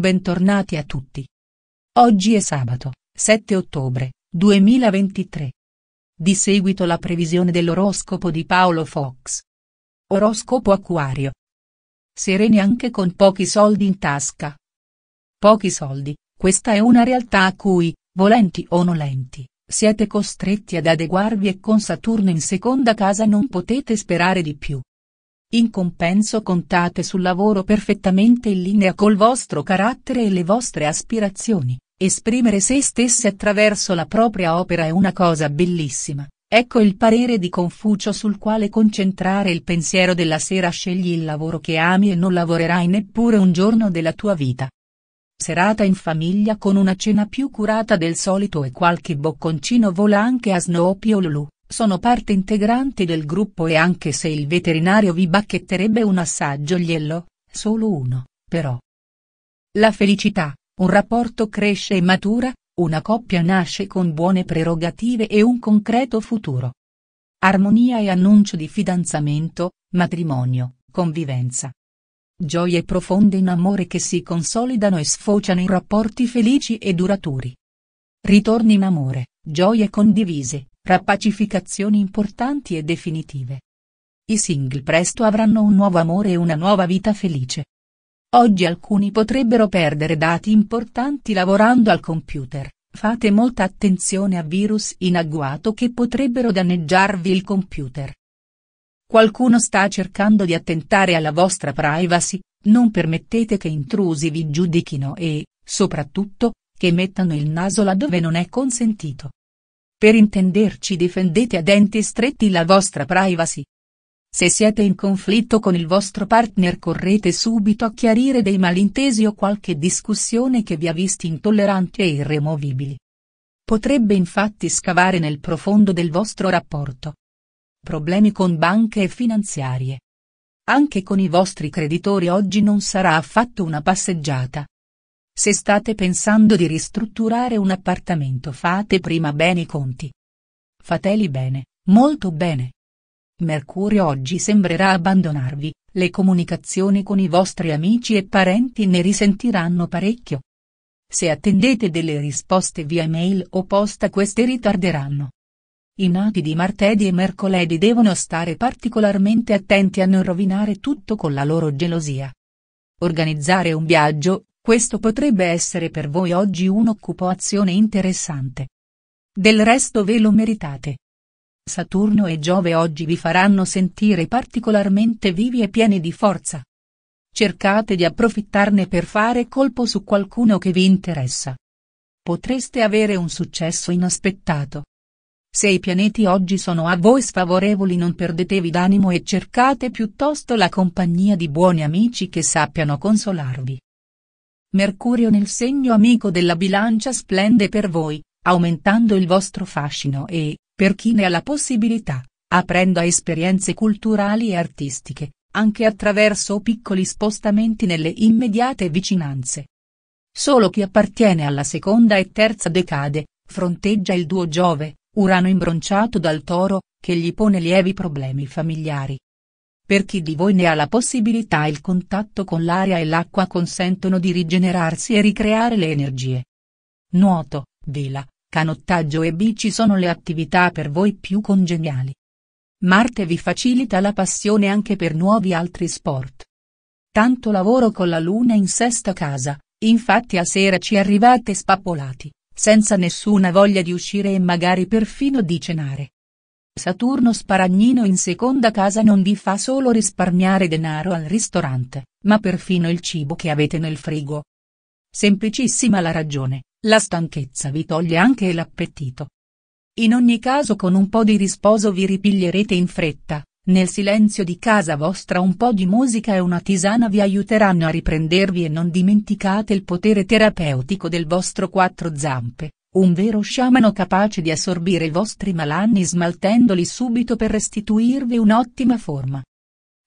Bentornati a tutti. Oggi è sabato, 7 ottobre 2023. Di seguito la previsione dell'oroscopo di Paolo Fox. Oroscopo Acquario. Sereni anche con pochi soldi in tasca. Pochi soldi, questa è una realtà a cui, volenti o nolenti, siete costretti ad adeguarvi e con Saturno in seconda casa non potete sperare di più. In compenso contate sul lavoro perfettamente in linea col vostro carattere e le vostre aspirazioni. Esprimere se stessi attraverso la propria opera è una cosa bellissima. Ecco il parere di Confucio sul quale concentrare il pensiero della sera scegli il lavoro che ami e non lavorerai neppure un giorno della tua vita. Serata in famiglia con una cena più curata del solito e qualche bocconcino vola anche a Snoopy o Lulu sono parte integrante del gruppo e anche se il veterinario vi bacchetterebbe un assaggio glielo, solo uno, però. La felicità, un rapporto cresce e matura, una coppia nasce con buone prerogative e un concreto futuro. Armonia e annuncio di fidanzamento, matrimonio, convivenza. Gioie profonde in amore che si consolidano e sfociano in rapporti felici e duraturi. Ritorni in amore, gioie condivise, rappacificazioni importanti e definitive. I single presto avranno un nuovo amore e una nuova vita felice. Oggi alcuni potrebbero perdere dati importanti lavorando al computer, fate molta attenzione a virus in agguato che potrebbero danneggiarvi il computer. Qualcuno sta cercando di attentare alla vostra privacy, non permettete che intrusi vi giudichino e, soprattutto, che mettano il naso laddove non è consentito. Per intenderci difendete a denti stretti la vostra privacy. Se siete in conflitto con il vostro partner correte subito a chiarire dei malintesi o qualche discussione che vi ha visti intolleranti e irremovibili. Potrebbe infatti scavare nel profondo del vostro rapporto. Problemi con banche e finanziarie. Anche con i vostri creditori oggi non sarà affatto una passeggiata. Se state pensando di ristrutturare un appartamento fate prima bene i conti. Fateli bene, molto bene. Mercurio oggi sembrerà abbandonarvi, le comunicazioni con i vostri amici e parenti ne risentiranno parecchio. Se attendete delle risposte via mail o posta queste ritarderanno. I nati di martedì e mercoledì devono stare particolarmente attenti a non rovinare tutto con la loro gelosia. Organizzare un viaggio, questo potrebbe essere per voi oggi un'occupazione interessante. Del resto ve lo meritate. Saturno e Giove oggi vi faranno sentire particolarmente vivi e pieni di forza. Cercate di approfittarne per fare colpo su qualcuno che vi interessa. Potreste avere un successo inaspettato. Se i pianeti oggi sono a voi sfavorevoli non perdetevi d'animo e cercate piuttosto la compagnia di buoni amici che sappiano consolarvi. Mercurio nel segno amico della bilancia splende per voi, aumentando il vostro fascino e, per chi ne ha la possibilità, aprendo a esperienze culturali e artistiche, anche attraverso piccoli spostamenti nelle immediate vicinanze. Solo chi appartiene alla seconda e terza decade, fronteggia il duo Giove, Urano imbronciato dal toro, che gli pone lievi problemi familiari, per chi di voi ne ha la possibilità il contatto con l'aria e l'acqua consentono di rigenerarsi e ricreare le energie. Nuoto, vela, canottaggio e bici sono le attività per voi più congeniali. Marte vi facilita la passione anche per nuovi altri sport. Tanto lavoro con la luna in sesta casa, infatti a sera ci arrivate spappolati, senza nessuna voglia di uscire e magari perfino di cenare. Saturno Sparagnino in seconda casa non vi fa solo risparmiare denaro al ristorante, ma perfino il cibo che avete nel frigo. Semplicissima la ragione, la stanchezza vi toglie anche l'appetito. In ogni caso con un po' di risposo vi ripiglierete in fretta, nel silenzio di casa vostra un po' di musica e una tisana vi aiuteranno a riprendervi e non dimenticate il potere terapeutico del vostro quattro zampe, un vero sciamano capace di assorbire i vostri malanni smaltendoli subito per restituirvi un'ottima forma.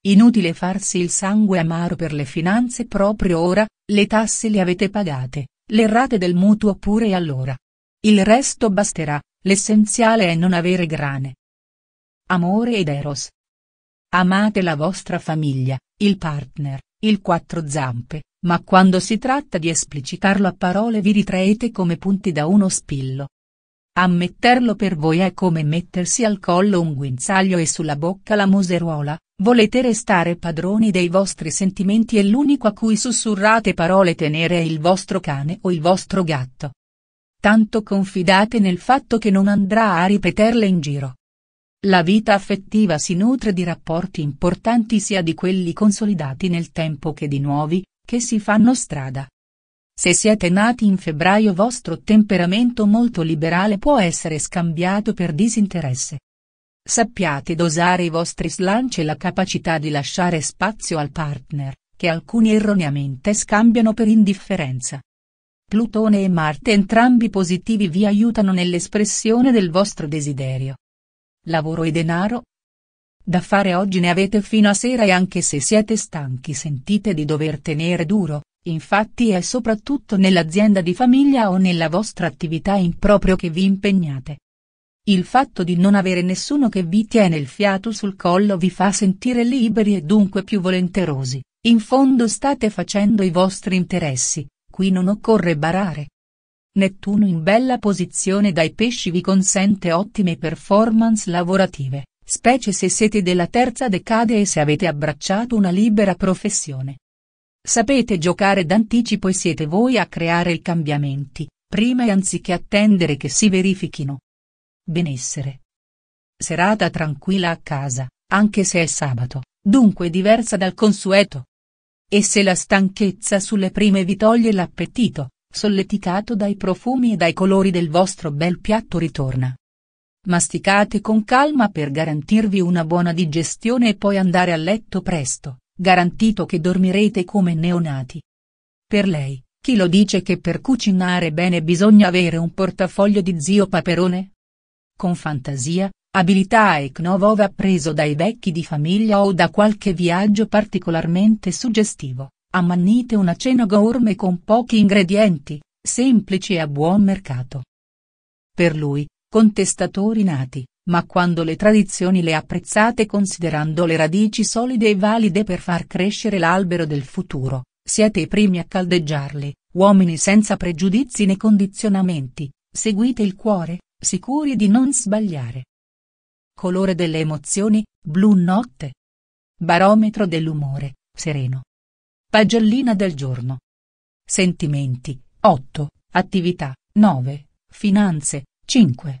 Inutile farsi il sangue amaro per le finanze proprio ora, le tasse le avete pagate, le rate del mutuo pure allora. Il resto basterà, l'essenziale è non avere grane. Amore ed Eros. Amate la vostra famiglia, il partner, il quattro zampe, ma quando si tratta di esplicitarlo a parole vi ritraete come punti da uno spillo. Ammetterlo per voi è come mettersi al collo un guinzaglio e sulla bocca la museruola, volete restare padroni dei vostri sentimenti e l'unico a cui sussurrate parole tenere è il vostro cane o il vostro gatto. Tanto confidate nel fatto che non andrà a ripeterle in giro. La vita affettiva si nutre di rapporti importanti sia di quelli consolidati nel tempo che di nuovi, che si fanno strada. Se siete nati in febbraio vostro temperamento molto liberale può essere scambiato per disinteresse. Sappiate dosare i vostri slanci e la capacità di lasciare spazio al partner, che alcuni erroneamente scambiano per indifferenza. Plutone e Marte entrambi positivi vi aiutano nell'espressione del vostro desiderio. Lavoro e denaro, da fare oggi ne avete fino a sera e anche se siete stanchi sentite di dover tenere duro, infatti è soprattutto nell'azienda di famiglia o nella vostra attività in proprio che vi impegnate. Il fatto di non avere nessuno che vi tiene il fiato sul collo vi fa sentire liberi e dunque più volenterosi, in fondo state facendo i vostri interessi, qui non occorre barare. Nettuno in bella posizione dai pesci vi consente ottime performance lavorative specie se siete della terza decade e se avete abbracciato una libera professione. Sapete giocare d'anticipo e siete voi a creare i cambiamenti, prima e anziché attendere che si verifichino. Benessere. Serata tranquilla a casa, anche se è sabato, dunque diversa dal consueto. E se la stanchezza sulle prime vi toglie l'appetito, solleticato dai profumi e dai colori del vostro bel piatto ritorna. Masticate con calma per garantirvi una buona digestione e poi andare a letto presto, garantito che dormirete come neonati. Per lei, chi lo dice che per cucinare bene bisogna avere un portafoglio di zio Paperone? Con fantasia, abilità e Knovov appreso dai vecchi di famiglia o da qualche viaggio particolarmente suggestivo, ammannite una cena gourmet con pochi ingredienti, semplici e a buon mercato. Per lui, contestatori nati, ma quando le tradizioni le apprezzate considerando le radici solide e valide per far crescere l'albero del futuro, siete i primi a caldeggiarle, uomini senza pregiudizi né condizionamenti, seguite il cuore, sicuri di non sbagliare. Colore delle emozioni, blu notte. Barometro dell'umore, sereno. Pagellina del giorno. Sentimenti, 8, attività, 9, finanze, 5.